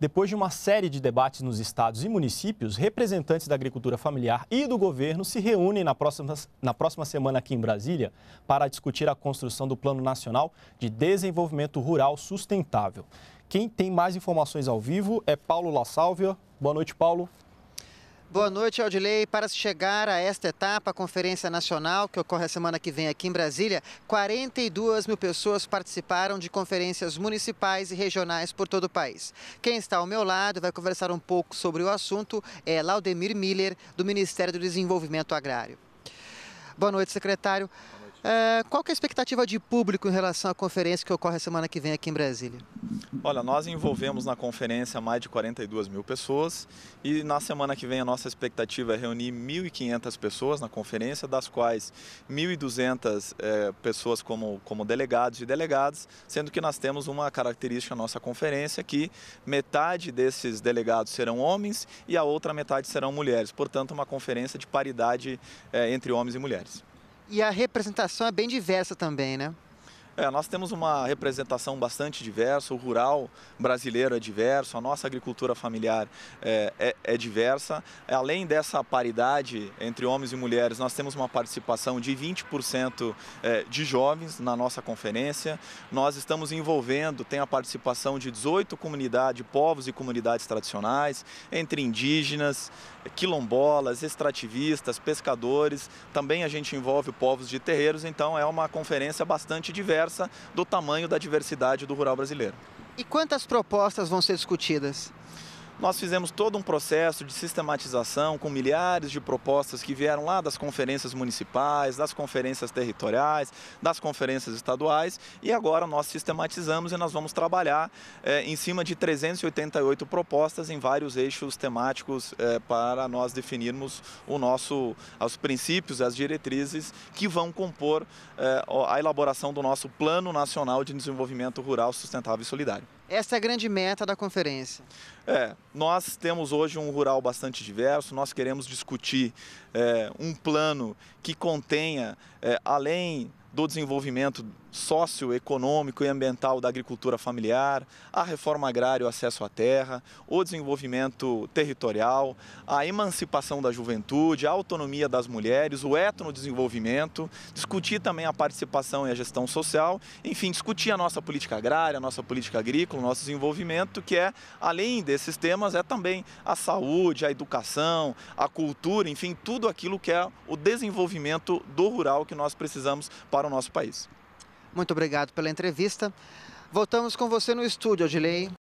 Depois de uma série de debates nos estados e municípios, representantes da agricultura familiar e do governo se reúnem na próxima, na próxima semana aqui em Brasília para discutir a construção do Plano Nacional de Desenvolvimento Rural Sustentável. Quem tem mais informações ao vivo é Paulo La Sálvia. Boa noite, Paulo. Boa noite, Aldilei. Para se chegar a esta etapa, a Conferência Nacional, que ocorre a semana que vem aqui em Brasília, 42 mil pessoas participaram de conferências municipais e regionais por todo o país. Quem está ao meu lado vai conversar um pouco sobre o assunto é Laudemir Miller, do Ministério do Desenvolvimento Agrário. Boa noite, secretário. Boa noite. É, qual é a expectativa de público em relação à conferência que ocorre a semana que vem aqui em Brasília? Olha, nós envolvemos na conferência mais de 42 mil pessoas e na semana que vem a nossa expectativa é reunir 1.500 pessoas na conferência, das quais 1.200 é, eh, pessoas como, como delegados e delegadas, sendo que nós temos uma característica na nossa conferência que metade desses delegados serão homens e a outra metade serão mulheres, portanto uma conferência de paridade é, entre homens e mulheres. E a representação é bem diversa também, né? É, nós temos uma representação bastante diversa, o rural brasileiro é diverso, a nossa agricultura familiar é, é, é diversa. Além dessa paridade entre homens e mulheres, nós temos uma participação de 20% é, de jovens na nossa conferência. Nós estamos envolvendo, tem a participação de 18 comunidades, povos e comunidades tradicionais, entre indígenas, quilombolas, extrativistas, pescadores. Também a gente envolve povos de terreiros, então é uma conferência bastante diversa do tamanho da diversidade do rural brasileiro. E quantas propostas vão ser discutidas? Nós fizemos todo um processo de sistematização com milhares de propostas que vieram lá das conferências municipais, das conferências territoriais, das conferências estaduais e agora nós sistematizamos e nós vamos trabalhar eh, em cima de 388 propostas em vários eixos temáticos eh, para nós definirmos o nosso, os princípios, as diretrizes que vão compor eh, a elaboração do nosso Plano Nacional de Desenvolvimento Rural Sustentável e Solidário. Essa é a grande meta da conferência. É, nós temos hoje um rural bastante diverso, nós queremos discutir é, um plano que contenha, é, além do desenvolvimento socioeconômico e ambiental da agricultura familiar, a reforma agrária, o acesso à terra, o desenvolvimento territorial, a emancipação da juventude, a autonomia das mulheres, o etnodesenvolvimento, discutir também a participação e a gestão social, enfim, discutir a nossa política agrária, a nossa política agrícola, o nosso desenvolvimento, que é, além desses temas, é também a saúde, a educação, a cultura, enfim, tudo aquilo que é o desenvolvimento do rural que nós precisamos para o nosso país. Muito obrigado pela entrevista. Voltamos com você no estúdio, Odilei.